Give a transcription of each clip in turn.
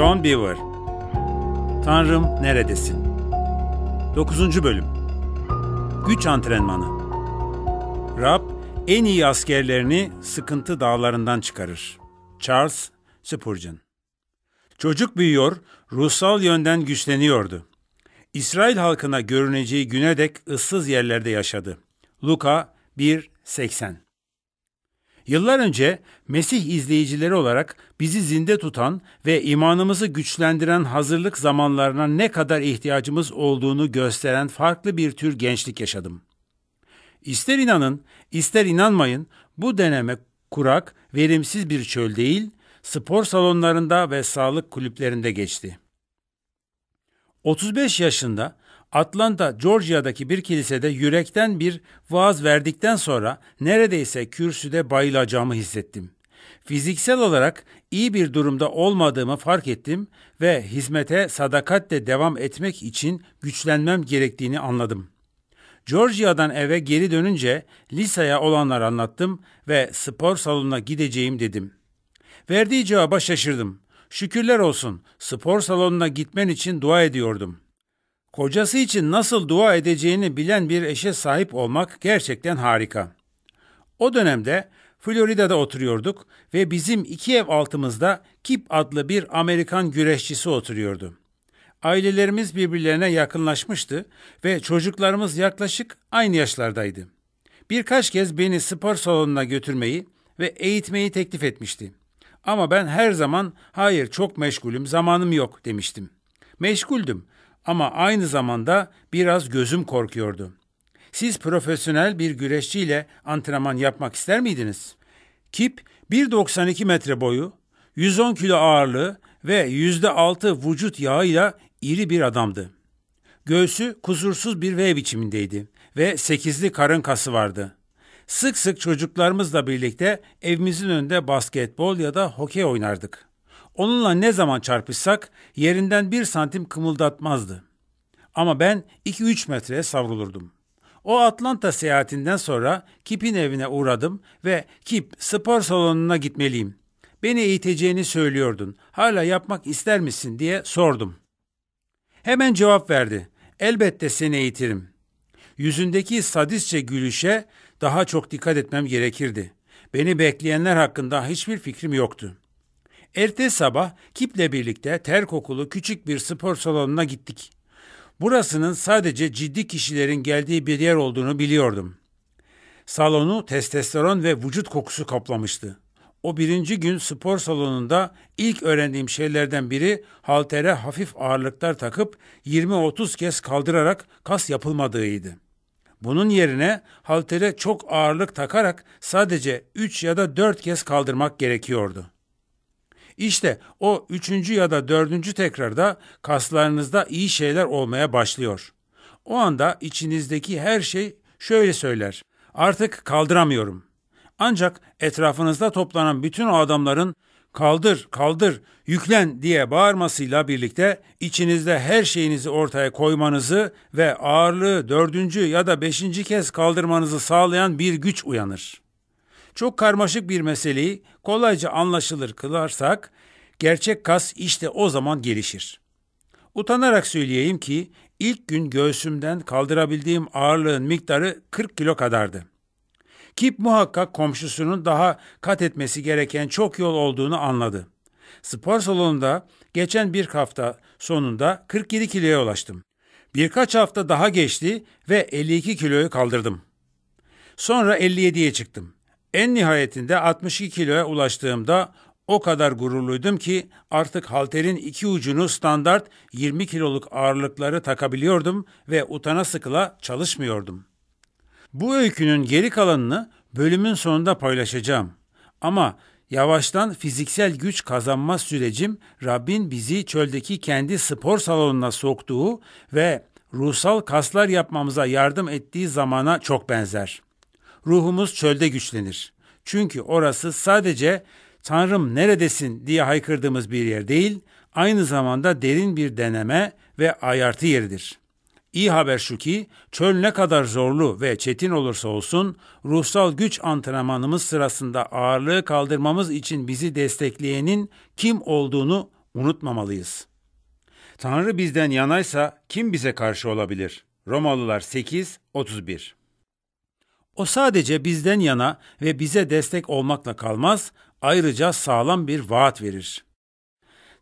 John Beaver Tanrım Neredesin? 9. Bölüm Güç Antrenmanı Rab en iyi askerlerini sıkıntı dağlarından çıkarır. Charles Spurgeon Çocuk büyüyor, ruhsal yönden güçleniyordu. İsrail halkına görüneceği güne dek ıssız yerlerde yaşadı. Luka 1.80 Yıllar önce Mesih izleyicileri olarak bizi zinde tutan ve imanımızı güçlendiren hazırlık zamanlarına ne kadar ihtiyacımız olduğunu gösteren farklı bir tür gençlik yaşadım. İster inanın, ister inanmayın bu deneme kurak, verimsiz bir çöl değil, spor salonlarında ve sağlık kulüplerinde geçti. 35 yaşında Atlanta, Georgia'daki bir kilisede yürekten bir vaaz verdikten sonra neredeyse kürsüde bayılacağımı hissettim. Fiziksel olarak iyi bir durumda olmadığımı fark ettim ve hizmete sadakatle devam etmek için güçlenmem gerektiğini anladım. Georgia'dan eve geri dönünce Lisa'ya olanlar anlattım ve spor salonuna gideceğim dedim. Verdiği cevaba şaşırdım. Şükürler olsun spor salonuna gitmen için dua ediyordum.'' Kocası için nasıl dua edeceğini bilen bir eşe sahip olmak gerçekten harika. O dönemde Florida'da oturuyorduk ve bizim iki ev altımızda Kip adlı bir Amerikan güreşçisi oturuyordu. Ailelerimiz birbirlerine yakınlaşmıştı ve çocuklarımız yaklaşık aynı yaşlardaydı. Birkaç kez beni spor salonuna götürmeyi ve eğitmeyi teklif etmişti. Ama ben her zaman hayır çok meşgulüm zamanım yok demiştim. Meşguldüm ama aynı zamanda biraz gözüm korkuyordu. Siz profesyonel bir güreşçiyle antrenman yapmak ister miydiniz? Kip 1.92 metre boyu, 110 kilo ağırlığı ve %6 vücut yağıyla iri bir adamdı. Göğsü kusursuz bir V biçimindeydi ve sekizli karın kası vardı. Sık sık çocuklarımızla birlikte evimizin önünde basketbol ya da hokey oynardık. Onunla ne zaman çarpışsak yerinden bir santim kımıldatmazdı. Ama ben 2-3 metreye savrulurdum. O Atlanta seyahatinden sonra Kip'in evine uğradım ve Kip spor salonuna gitmeliyim. Beni eğiteceğini söylüyordun. Hala yapmak ister misin diye sordum. Hemen cevap verdi. Elbette seni eğitirim. Yüzündeki sadistçe gülüşe daha çok dikkat etmem gerekirdi. Beni bekleyenler hakkında hiçbir fikrim yoktu.'' Ertesi sabah Kip'le birlikte ter kokulu küçük bir spor salonuna gittik. Burasının sadece ciddi kişilerin geldiği bir yer olduğunu biliyordum. Salonu testosteron ve vücut kokusu kaplamıştı. O birinci gün spor salonunda ilk öğrendiğim şeylerden biri haltere hafif ağırlıklar takıp 20-30 kez kaldırarak kas yapılmadığıydı. Bunun yerine haltere çok ağırlık takarak sadece 3 ya da 4 kez kaldırmak gerekiyordu. İşte o üçüncü ya da dördüncü tekrarda kaslarınızda iyi şeyler olmaya başlıyor. O anda içinizdeki her şey şöyle söyler. Artık kaldıramıyorum. Ancak etrafınızda toplanan bütün o adamların kaldır, kaldır, yüklen diye bağırmasıyla birlikte içinizde her şeyinizi ortaya koymanızı ve ağırlığı dördüncü ya da beşinci kez kaldırmanızı sağlayan bir güç uyanır. Çok karmaşık bir meseleyi kolayca anlaşılır kılarsak gerçek kas işte o zaman gelişir. Utanarak söyleyeyim ki ilk gün göğsümden kaldırabildiğim ağırlığın miktarı 40 kilo kadardı. Kip muhakkak komşusunun daha kat etmesi gereken çok yol olduğunu anladı. Spor salonunda geçen bir hafta sonunda 47 kiloya ulaştım. Birkaç hafta daha geçti ve 52 kiloyu kaldırdım. Sonra 57'ye çıktım. En nihayetinde 62 kiloya ulaştığımda o kadar gururluydum ki artık halterin iki ucunu standart 20 kiloluk ağırlıkları takabiliyordum ve utana sıkıla çalışmıyordum. Bu öykünün geri kalanını bölümün sonunda paylaşacağım. Ama yavaştan fiziksel güç kazanma sürecim Rabbin bizi çöldeki kendi spor salonuna soktuğu ve ruhsal kaslar yapmamıza yardım ettiği zamana çok benzer.'' ruhumuz çölde güçlenir. Çünkü orası sadece Tanrım neredesin diye haykırdığımız bir yer değil, aynı zamanda derin bir deneme ve ayartı yeridir. İyi haber şu ki çöl ne kadar zorlu ve çetin olursa olsun ruhsal güç antrenmanımız sırasında ağırlığı kaldırmamız için bizi destekleyenin kim olduğunu unutmamalıyız. Tanrı bizden yanaysa kim bize karşı olabilir? Romalılar 8 31 o sadece bizden yana ve bize destek olmakla kalmaz, ayrıca sağlam bir vaat verir.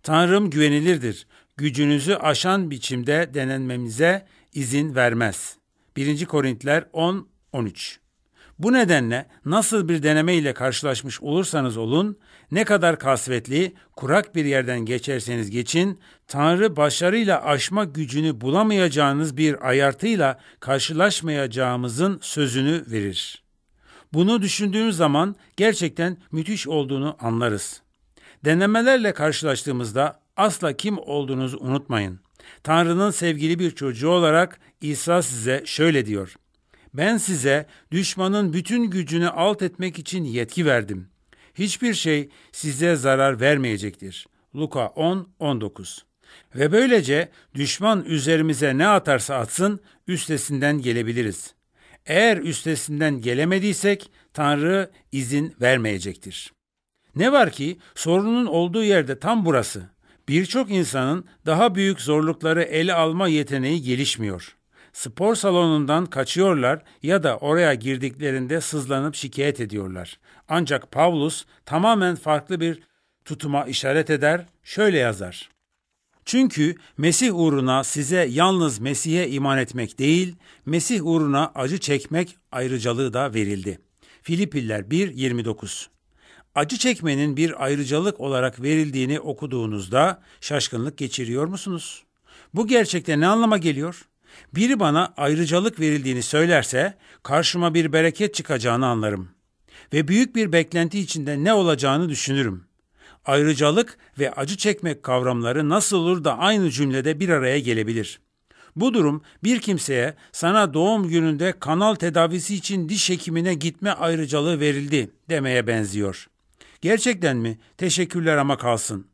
Tanrım güvenilirdir. Gücünüzü aşan biçimde denenmemize izin vermez. 1. Korintiler 10 13 bu nedenle nasıl bir deneme ile karşılaşmış olursanız olun, ne kadar kasvetli, kurak bir yerden geçerseniz geçin, Tanrı başarıyla aşma gücünü bulamayacağınız bir ayartıyla karşılaşmayacağımızın sözünü verir. Bunu düşündüğünüz zaman gerçekten müthiş olduğunu anlarız. Denemelerle karşılaştığımızda asla kim olduğunuzu unutmayın. Tanrı'nın sevgili bir çocuğu olarak İsa size şöyle diyor. Ben size düşmanın bütün gücünü alt etmek için yetki verdim. Hiçbir şey size zarar vermeyecektir. Luka 10 19. Ve böylece düşman üzerimize ne atarsa atsın üstesinden gelebiliriz. Eğer üstesinden gelemediysek Tanrı izin vermeyecektir. Ne var ki sorunun olduğu yerde tam burası. Birçok insanın daha büyük zorlukları ele alma yeteneği gelişmiyor. Spor salonundan kaçıyorlar ya da oraya girdiklerinde sızlanıp şikayet ediyorlar. Ancak Pavlus tamamen farklı bir tutuma işaret eder, şöyle yazar. Çünkü Mesih uğruna size yalnız Mesih'e iman etmek değil, Mesih uğruna acı çekmek ayrıcalığı da verildi. Filipiller 1.29 Acı çekmenin bir ayrıcalık olarak verildiğini okuduğunuzda şaşkınlık geçiriyor musunuz? Bu gerçekte ne anlama geliyor? Biri bana ayrıcalık verildiğini söylerse karşıma bir bereket çıkacağını anlarım ve büyük bir beklenti içinde ne olacağını düşünürüm. Ayrıcalık ve acı çekmek kavramları nasıl olur da aynı cümlede bir araya gelebilir? Bu durum bir kimseye sana doğum gününde kanal tedavisi için diş hekimine gitme ayrıcalığı verildi demeye benziyor. Gerçekten mi? Teşekkürler ama kalsın.''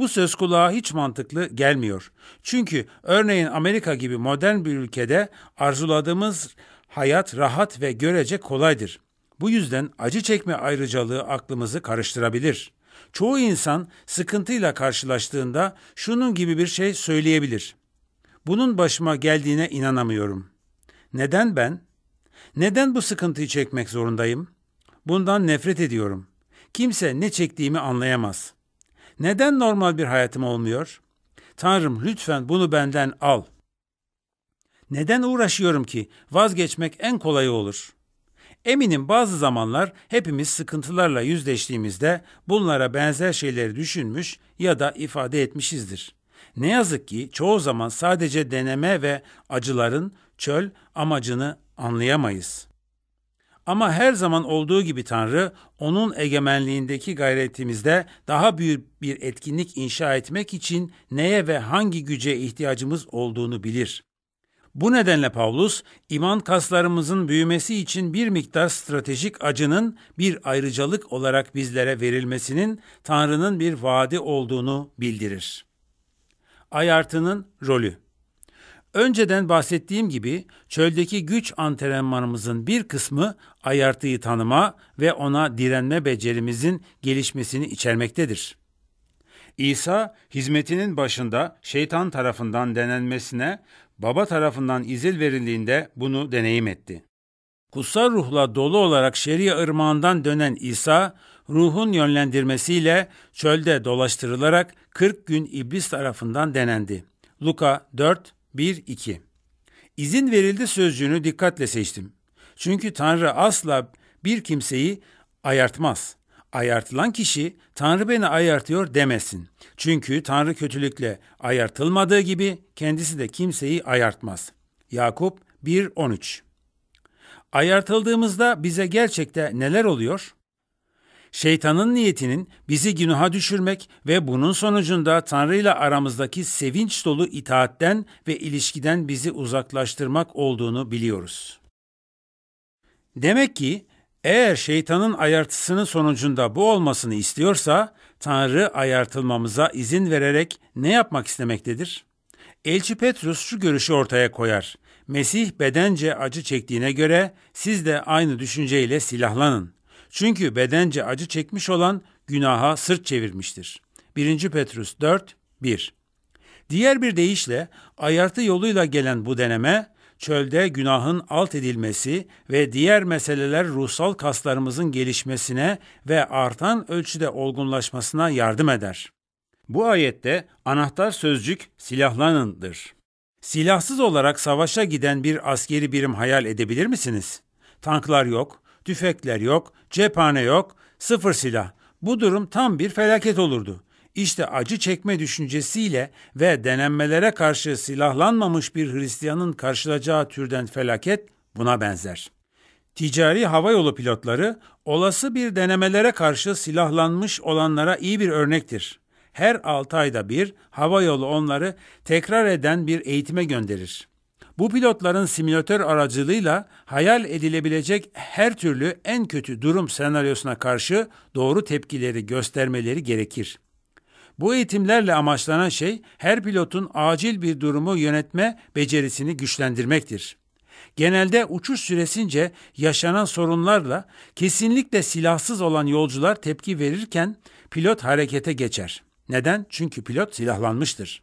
Bu söz kulağa hiç mantıklı gelmiyor. Çünkü örneğin Amerika gibi modern bir ülkede arzuladığımız hayat rahat ve görece kolaydır. Bu yüzden acı çekme ayrıcalığı aklımızı karıştırabilir. Çoğu insan sıkıntıyla karşılaştığında şunun gibi bir şey söyleyebilir. Bunun başıma geldiğine inanamıyorum. Neden ben? Neden bu sıkıntıyı çekmek zorundayım? Bundan nefret ediyorum. Kimse ne çektiğimi anlayamaz. Neden normal bir hayatım olmuyor? Tanrım lütfen bunu benden al. Neden uğraşıyorum ki? Vazgeçmek en kolayı olur. Eminim bazı zamanlar hepimiz sıkıntılarla yüzleştiğimizde bunlara benzer şeyleri düşünmüş ya da ifade etmişizdir. Ne yazık ki çoğu zaman sadece deneme ve acıların çöl amacını anlayamayız.'' Ama her zaman olduğu gibi Tanrı onun egemenliğindeki gayretimizde daha büyük bir etkinlik inşa etmek için neye ve hangi güce ihtiyacımız olduğunu bilir. Bu nedenle Paulus, iman kaslarımızın büyümesi için bir miktar stratejik acının bir ayrıcalık olarak bizlere verilmesinin Tanrı'nın bir vaadi olduğunu bildirir. Ayartının rolü Önceden bahsettiğim gibi çöldeki güç antrenmanımızın bir kısmı ayartıyı tanıma ve ona direnme becerimizin gelişmesini içermektedir. İsa hizmetinin başında şeytan tarafından denenmesine, baba tarafından izin verildiğinde bunu deneyim etti. Kutsal ruhla dolu olarak şeria ırmağından dönen İsa, ruhun yönlendirmesiyle çölde dolaştırılarak 40 gün iblis tarafından denendi. Luka 4 1-2 İzin verildi sözcüğünü dikkatle seçtim. Çünkü Tanrı asla bir kimseyi ayartmaz. Ayartılan kişi Tanrı beni ayartıyor demesin. Çünkü Tanrı kötülükle ayartılmadığı gibi kendisi de kimseyi ayartmaz. Yakup 1.13 Ayartıldığımızda bize gerçekte neler oluyor? Şeytanın niyetinin bizi günaha düşürmek ve bunun sonucunda Tanrı ile aramızdaki sevinç dolu itaatten ve ilişkiden bizi uzaklaştırmak olduğunu biliyoruz. Demek ki eğer şeytanın ayartısının sonucunda bu olmasını istiyorsa Tanrı ayartılmamıza izin vererek ne yapmak istemektedir? Elçi Petrus şu görüşü ortaya koyar. Mesih bedence acı çektiğine göre siz de aynı düşünceyle silahlanın. Çünkü bedence acı çekmiş olan günaha sırt çevirmiştir. 1. Petrus 4, 1 Diğer bir deyişle ayartı yoluyla gelen bu deneme, çölde günahın alt edilmesi ve diğer meseleler ruhsal kaslarımızın gelişmesine ve artan ölçüde olgunlaşmasına yardım eder. Bu ayette anahtar sözcük silahlanındır. Silahsız olarak savaşa giden bir askeri birim hayal edebilir misiniz? Tanklar yok, tüfekler yok, cephane yok, sıfır silah. Bu durum tam bir felaket olurdu. İşte acı çekme düşüncesiyle ve denenmelere karşı silahlanmamış bir Hristiyanın karşılacağı türden felaket buna benzer. Ticari havayolu pilotları olası bir denemelere karşı silahlanmış olanlara iyi bir örnektir. Her 6 ayda bir havayolu onları tekrar eden bir eğitime gönderir. Bu pilotların simülatör aracılığıyla hayal edilebilecek her türlü en kötü durum senaryosuna karşı doğru tepkileri göstermeleri gerekir. Bu eğitimlerle amaçlanan şey her pilotun acil bir durumu yönetme becerisini güçlendirmektir. Genelde uçuş süresince yaşanan sorunlarla kesinlikle silahsız olan yolcular tepki verirken pilot harekete geçer. Neden? Çünkü pilot silahlanmıştır.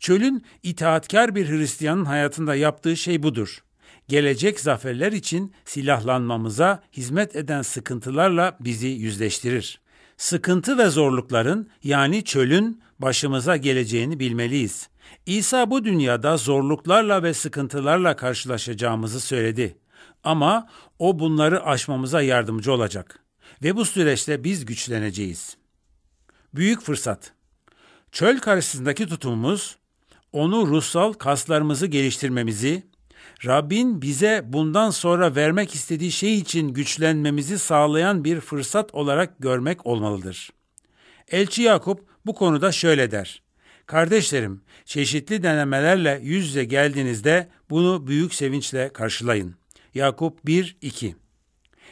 Çöl'ün itaatkar bir Hristiyanın hayatında yaptığı şey budur. Gelecek zaferler için silahlanmamıza hizmet eden sıkıntılarla bizi yüzleştirir. Sıkıntı ve zorlukların yani çölün başımıza geleceğini bilmeliyiz. İsa bu dünyada zorluklarla ve sıkıntılarla karşılaşacağımızı söyledi. Ama o bunları aşmamıza yardımcı olacak ve bu süreçte biz güçleneceğiz. Büyük fırsat. Çöl karşısındaki tutumumuz onu ruhsal kaslarımızı geliştirmemizi, Rabbin bize bundan sonra vermek istediği şey için güçlenmemizi sağlayan bir fırsat olarak görmek olmalıdır. Elçi Yakup bu konuda şöyle der. Kardeşlerim, çeşitli denemelerle yüz yüze geldiğinizde bunu büyük sevinçle karşılayın. Yakup 1-2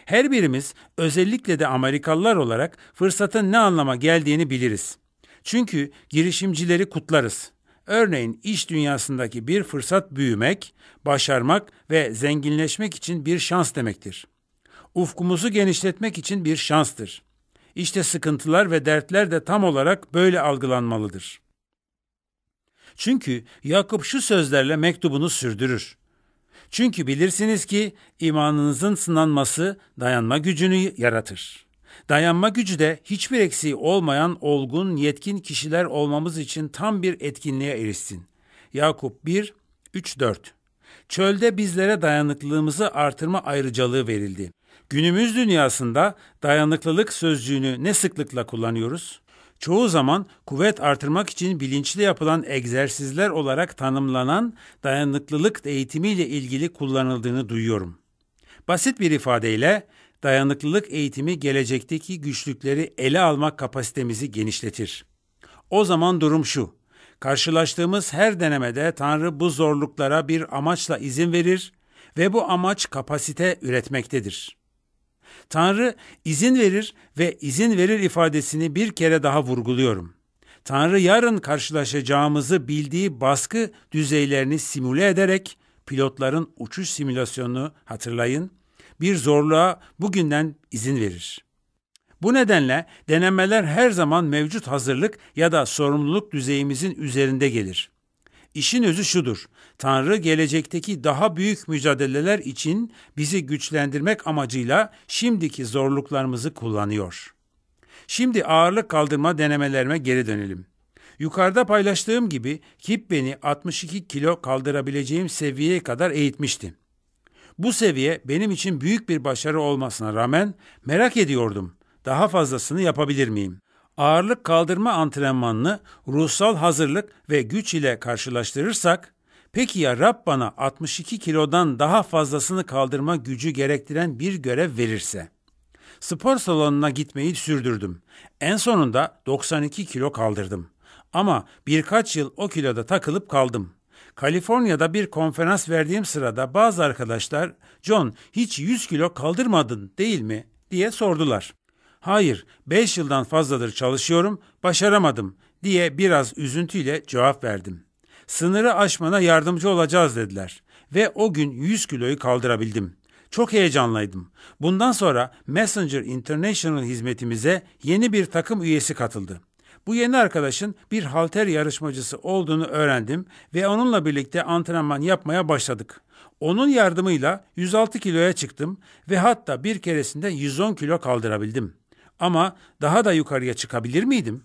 Her birimiz özellikle de Amerikalılar olarak fırsatın ne anlama geldiğini biliriz. Çünkü girişimcileri kutlarız. Örneğin iş dünyasındaki bir fırsat büyümek, başarmak ve zenginleşmek için bir şans demektir. Ufkumuzu genişletmek için bir şanstır. İşte sıkıntılar ve dertler de tam olarak böyle algılanmalıdır. Çünkü Yakup şu sözlerle mektubunu sürdürür. Çünkü bilirsiniz ki imanınızın sınanması dayanma gücünü yaratır. Dayanma gücü de hiçbir eksiği olmayan olgun, yetkin kişiler olmamız için tam bir etkinliğe erişsin. Yakup 1, 3, 4 Çölde bizlere dayanıklılığımızı artırma ayrıcalığı verildi. Günümüz dünyasında dayanıklılık sözcüğünü ne sıklıkla kullanıyoruz? Çoğu zaman kuvvet artırmak için bilinçli yapılan egzersizler olarak tanımlanan dayanıklılık eğitimiyle ilgili kullanıldığını duyuyorum. Basit bir ifadeyle dayanıklılık eğitimi gelecekteki güçlükleri ele almak kapasitemizi genişletir. O zaman durum şu. Karşılaştığımız her denemede Tanrı bu zorluklara bir amaçla izin verir ve bu amaç kapasite üretmektedir. Tanrı izin verir ve izin verir ifadesini bir kere daha vurguluyorum. Tanrı yarın karşılaşacağımızı bildiği baskı düzeylerini simüle ederek pilotların uçuş simülasyonunu hatırlayın bir zorluğa bugünden izin verir. Bu nedenle denemeler her zaman mevcut hazırlık ya da sorumluluk düzeyimizin üzerinde gelir. İşin özü şudur. Tanrı gelecekteki daha büyük mücadeleler için bizi güçlendirmek amacıyla şimdiki zorluklarımızı kullanıyor. Şimdi ağırlık kaldırma denemelerime geri dönelim. Yukarıda paylaştığım gibi kip beni 62 kilo kaldırabileceğim seviyeye kadar eğitmişti. Bu seviye benim için büyük bir başarı olmasına rağmen merak ediyordum. Daha fazlasını yapabilir miyim? Ağırlık kaldırma antrenmanını ruhsal hazırlık ve güç ile karşılaştırırsak, peki ya Rab bana 62 kilodan daha fazlasını kaldırma gücü gerektiren bir görev verirse? Spor salonuna gitmeyi sürdürdüm. En sonunda 92 kilo kaldırdım. Ama birkaç yıl o kiloda takılıp kaldım. Kaliforniya'da bir konferans verdiğim sırada bazı arkadaşlar John hiç 100 kilo kaldırmadın değil mi diye sordular. Hayır 5 yıldan fazladır çalışıyorum başaramadım diye biraz üzüntüyle cevap verdim. Sınırı aşmana yardımcı olacağız dediler ve o gün 100 kiloyu kaldırabildim. Çok heyecanlıydım. Bundan sonra Messenger International hizmetimize yeni bir takım üyesi katıldı. Bu yeni arkadaşın bir halter yarışmacısı olduğunu öğrendim ve onunla birlikte antrenman yapmaya başladık. Onun yardımıyla 106 kiloya çıktım ve hatta bir keresinde 110 kilo kaldırabildim. Ama daha da yukarıya çıkabilir miydim?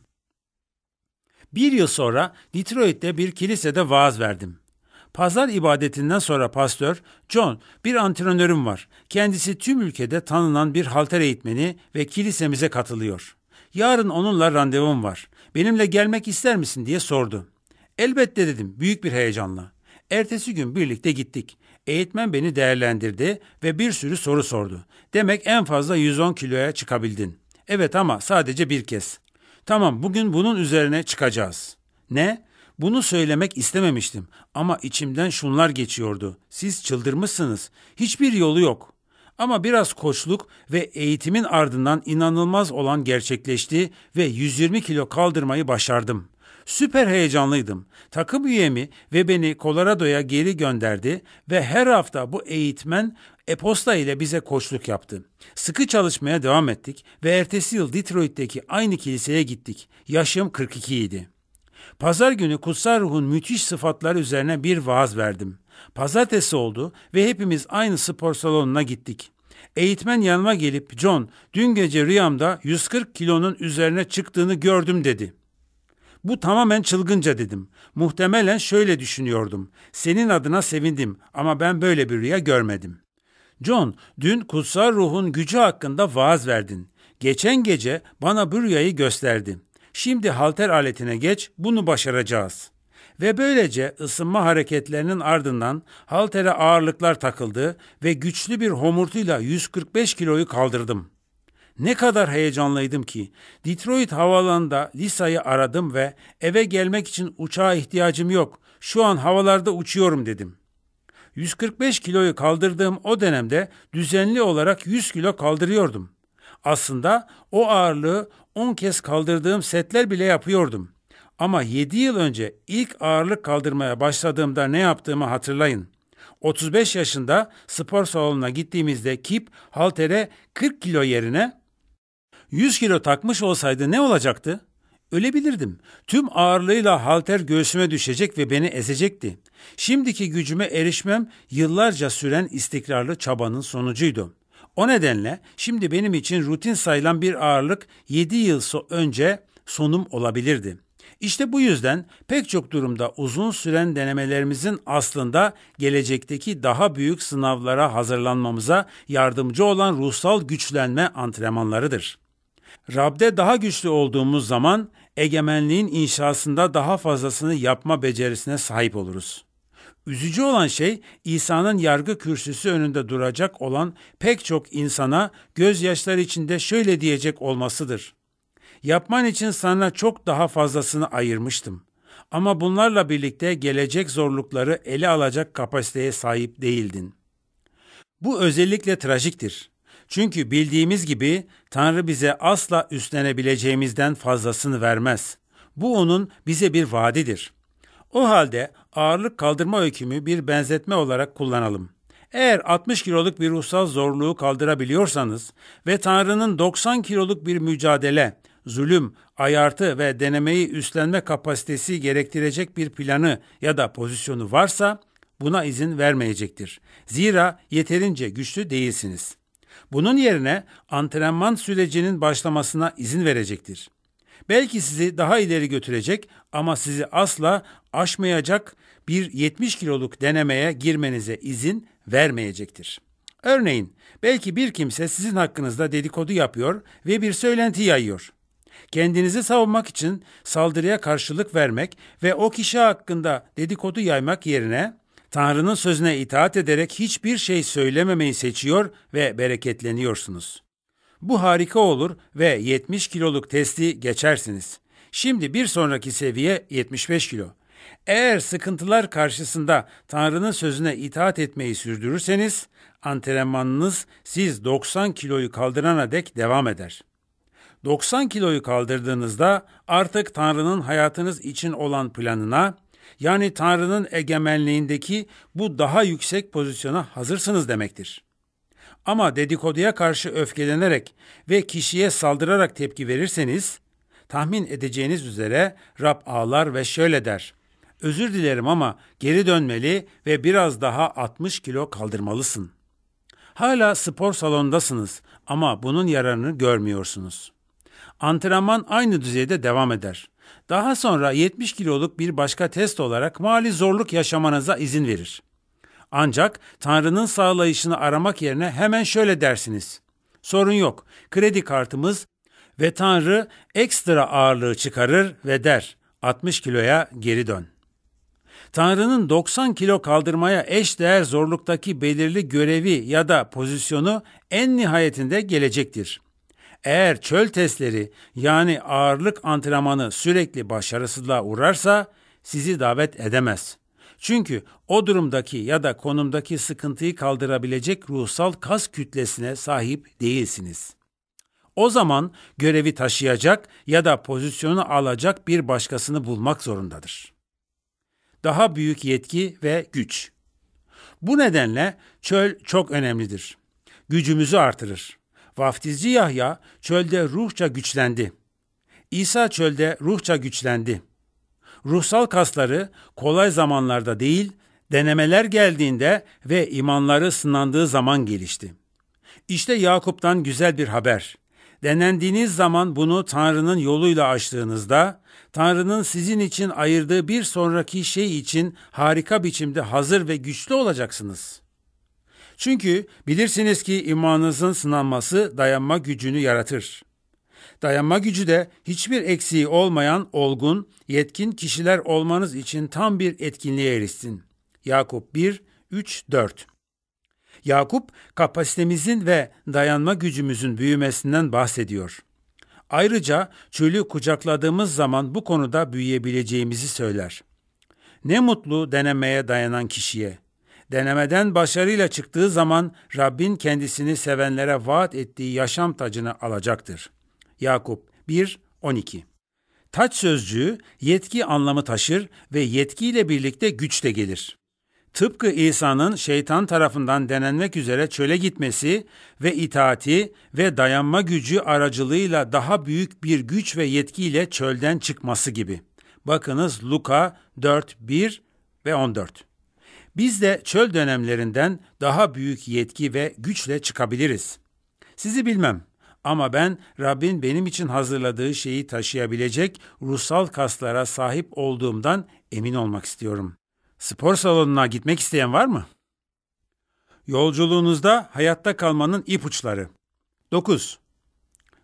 Bir yıl sonra Detroit'te bir kilisede vaaz verdim. Pazar ibadetinden sonra pastör, John bir antrenörüm var. Kendisi tüm ülkede tanınan bir halter eğitmeni ve kilisemize katılıyor.'' Yarın onunla randevum var. Benimle gelmek ister misin diye sordu. Elbette dedim büyük bir heyecanla. Ertesi gün birlikte gittik. Eğitmen beni değerlendirdi ve bir sürü soru sordu. Demek en fazla 110 kiloya çıkabildin. Evet ama sadece bir kez. Tamam bugün bunun üzerine çıkacağız. Ne? Bunu söylemek istememiştim ama içimden şunlar geçiyordu. Siz çıldırmışsınız. Hiçbir yolu yok. Ama biraz koçluk ve eğitimin ardından inanılmaz olan gerçekleşti ve 120 kilo kaldırmayı başardım. Süper heyecanlıydım. Takım üyemi ve beni Colorado'ya geri gönderdi ve her hafta bu eğitmen e-posta ile bize koçluk yaptı. Sıkı çalışmaya devam ettik ve ertesi yıl Detroit'teki aynı kiliseye gittik. Yaşım 42 idi. Pazar günü kutsal ruhun müthiş sıfatları üzerine bir vaaz verdim. Pazartesi oldu ve hepimiz aynı spor salonuna gittik. Eğitmen yanıma gelip John dün gece rüyamda 140 kilonun üzerine çıktığını gördüm dedi. Bu tamamen çılgınca dedim. Muhtemelen şöyle düşünüyordum. Senin adına sevindim ama ben böyle bir rüya görmedim. John, dün kutsal ruhun gücü hakkında vaaz verdin. Geçen gece bana bu rüyayı gösterdi. Şimdi halter aletine geç, bunu başaracağız.'' ve böylece ısınma hareketlerinin ardından haltere ağırlıklar takıldı ve güçlü bir homurtuyla 145 kiloyu kaldırdım. Ne kadar heyecanlıydım ki Detroit havalanında Lisa'yı aradım ve eve gelmek için uçağa ihtiyacım yok. Şu an havalarda uçuyorum dedim. 145 kiloyu kaldırdığım o dönemde düzenli olarak 100 kilo kaldırıyordum. Aslında o ağırlığı 10 kez kaldırdığım setler bile yapıyordum.'' Ama 7 yıl önce ilk ağırlık kaldırmaya başladığımda ne yaptığımı hatırlayın. 35 yaşında spor salonuna gittiğimizde Kip haltere 40 kilo yerine 100 kilo takmış olsaydı ne olacaktı? Ölebilirdim. Tüm ağırlığıyla halter göğsüme düşecek ve beni ezecekti. Şimdiki gücüme erişmem yıllarca süren istikrarlı çabanın sonucuydu. O nedenle şimdi benim için rutin sayılan bir ağırlık 7 yıl önce sonum olabilirdi. İşte bu yüzden pek çok durumda uzun süren denemelerimizin aslında gelecekteki daha büyük sınavlara hazırlanmamıza yardımcı olan ruhsal güçlenme antrenmanlarıdır. Rab'de daha güçlü olduğumuz zaman egemenliğin inşasında daha fazlasını yapma becerisine sahip oluruz. Üzücü olan şey İsa'nın yargı kürsüsü önünde duracak olan pek çok insana gözyaşları içinde şöyle diyecek olmasıdır. Yapman için sana çok daha fazlasını ayırmıştım. Ama bunlarla birlikte gelecek zorlukları ele alacak kapasiteye sahip değildin. Bu özellikle trajiktir. Çünkü bildiğimiz gibi Tanrı bize asla üstlenebileceğimizden fazlasını vermez. Bu onun bize bir vaadidir. O halde ağırlık kaldırma öykümü bir benzetme olarak kullanalım. Eğer 60 kiloluk bir ruhsal zorluğu kaldırabiliyorsanız ve Tanrı'nın 90 kiloluk bir mücadele zulüm, ayartı ve denemeyi üstlenme kapasitesi gerektirecek bir planı ya da pozisyonu varsa buna izin vermeyecektir. Zira yeterince güçlü değilsiniz. Bunun yerine antrenman sürecinin başlamasına izin verecektir. Belki sizi daha ileri götürecek ama sizi asla aşmayacak bir 70 kiloluk denemeye girmenize izin vermeyecektir. Örneğin belki bir kimse sizin hakkınızda dedikodu yapıyor ve bir söylenti yayıyor kendinizi savunmak için saldırıya karşılık vermek ve o kişi hakkında dedikodu yaymak yerine Tanrı'nın sözüne itaat ederek hiçbir şey söylememeyi seçiyor ve bereketleniyorsunuz. Bu harika olur ve 70 kiloluk testi geçersiniz. Şimdi bir sonraki seviye 75 kilo. Eğer sıkıntılar karşısında Tanrı'nın sözüne itaat etmeyi sürdürürseniz antrenmanınız siz 90 kiloyu kaldırana dek devam eder. 90 kiloyu kaldırdığınızda artık Tanrı'nın hayatınız için olan planına, yani Tanrı'nın egemenliğindeki bu daha yüksek pozisyona hazırsınız demektir. Ama dedikoduya karşı öfkelenerek ve kişiye saldırarak tepki verirseniz, tahmin edeceğiniz üzere Rab ağlar ve şöyle der. Özür dilerim ama geri dönmeli ve biraz daha 60 kilo kaldırmalısın. Hala spor salonundasınız ama bunun yararını görmüyorsunuz.'' Antrenman aynı düzeyde devam eder. Daha sonra 70 kiloluk bir başka test olarak mali zorluk yaşamanıza izin verir. Ancak Tanrı'nın sağlayışını aramak yerine hemen şöyle dersiniz. Sorun yok. Kredi kartımız ve Tanrı ekstra ağırlığı çıkarır ve der 60 kiloya geri dön. Tanrı'nın 90 kilo kaldırmaya eş değer zorluktaki belirli görevi ya da pozisyonu en nihayetinde gelecektir.'' Eğer çöl testleri yani ağırlık antrenmanı sürekli başarısızlığa uğrarsa sizi davet edemez. Çünkü o durumdaki ya da konumdaki sıkıntıyı kaldırabilecek ruhsal kas kütlesine sahip değilsiniz. O zaman görevi taşıyacak ya da pozisyonu alacak bir başkasını bulmak zorundadır. Daha büyük yetki ve güç. Bu nedenle çöl çok önemlidir. Gücümüzü artırır. Vaftizci Yahya çölde ruhça güçlendi. İsa çölde ruhça güçlendi. Ruhsal kasları kolay zamanlarda değil, denemeler geldiğinde ve imanları sınandığı zaman gelişti. İşte Yakup'tan güzel bir haber. Denendiğiniz zaman bunu Tanrı'nın yoluyla açtığınızda, Tanrı'nın sizin için ayırdığı bir sonraki şey için harika biçimde hazır ve güçlü olacaksınız.'' Çünkü bilirsiniz ki imanınızın sınanması dayanma gücünü yaratır. Dayanma gücü de hiçbir eksiği olmayan olgun, yetkin kişiler olmanız için tam bir etkinliğe erişsin. Yakup 1, 3, 4 Yakup, kapasitemizin ve dayanma gücümüzün büyümesinden bahsediyor. Ayrıca çölü kucakladığımız zaman bu konuda büyüyebileceğimizi söyler. Ne mutlu denemeye dayanan kişiye.'' Denemeden başarıyla çıktığı zaman Rabbin kendisini sevenlere vaat ettiği yaşam tacını alacaktır. Yakup 1:12. 12 Taç sözcüğü yetki anlamı taşır ve yetkiyle birlikte güç de gelir. Tıpkı İsa'nın şeytan tarafından denenmek üzere çöle gitmesi ve itaati ve dayanma gücü aracılığıyla daha büyük bir güç ve yetkiyle çölden çıkması gibi. Bakınız Luka 4:1 ve 14. Biz de çöl dönemlerinden daha büyük yetki ve güçle çıkabiliriz. Sizi bilmem ama ben Rabbin benim için hazırladığı şeyi taşıyabilecek ruhsal kaslara sahip olduğumdan emin olmak istiyorum. Spor salonuna gitmek isteyen var mı? Yolculuğunuzda hayatta kalmanın ipuçları. 9.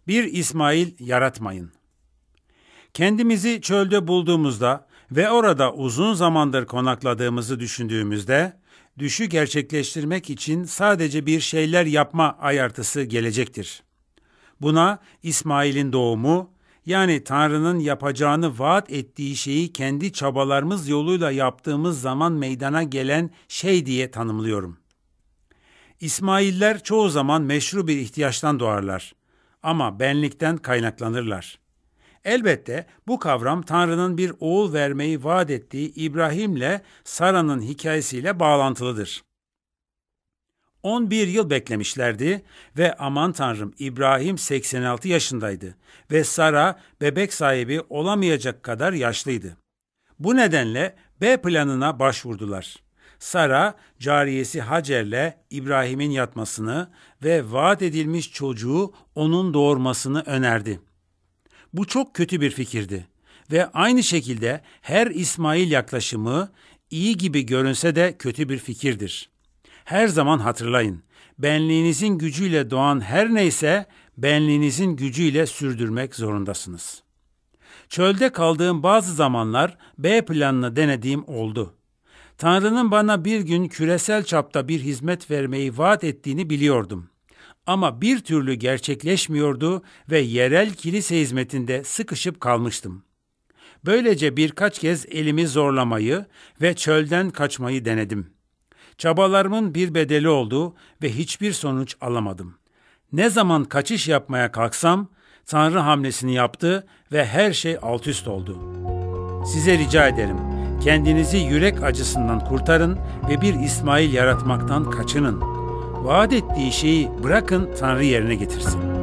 Bir İsmail yaratmayın. Kendimizi çölde bulduğumuzda ve orada uzun zamandır konakladığımızı düşündüğümüzde düşü gerçekleştirmek için sadece bir şeyler yapma ayartısı gelecektir. Buna İsmail'in doğumu yani Tanrı'nın yapacağını vaat ettiği şeyi kendi çabalarımız yoluyla yaptığımız zaman meydana gelen şey diye tanımlıyorum. İsmailler çoğu zaman meşru bir ihtiyaçtan doğarlar ama benlikten kaynaklanırlar. Elbette bu kavram Tanrı'nın bir oğul vermeyi vaat ettiği İbrahim'le Sara'nın hikayesiyle bağlantılıdır. 11 yıl beklemişlerdi ve aman tanrım İbrahim 86 yaşındaydı ve Sara bebek sahibi olamayacak kadar yaşlıydı. Bu nedenle B planına başvurdular. Sara cariyesi Hacer'le İbrahim'in yatmasını ve vaat edilmiş çocuğu onun doğurmasını önerdi. Bu çok kötü bir fikirdi ve aynı şekilde her İsmail yaklaşımı iyi gibi görünse de kötü bir fikirdir. Her zaman hatırlayın, benliğinizin gücüyle doğan her neyse benliğinizin gücüyle sürdürmek zorundasınız. Çölde kaldığım bazı zamanlar B planını denediğim oldu. Tanrı'nın bana bir gün küresel çapta bir hizmet vermeyi vaat ettiğini biliyordum.'' ama bir türlü gerçekleşmiyordu ve yerel kilise hizmetinde sıkışıp kalmıştım. Böylece birkaç kez elimi zorlamayı ve çölden kaçmayı denedim. Çabalarımın bir bedeli oldu ve hiçbir sonuç alamadım. Ne zaman kaçış yapmaya kalksam Tanrı hamlesini yaptı ve her şey alt üst oldu. Size rica ederim kendinizi yürek acısından kurtarın ve bir İsmail yaratmaktan kaçının.'' vaat ettiği şeyi bırakın Tanrı yerine getirsin.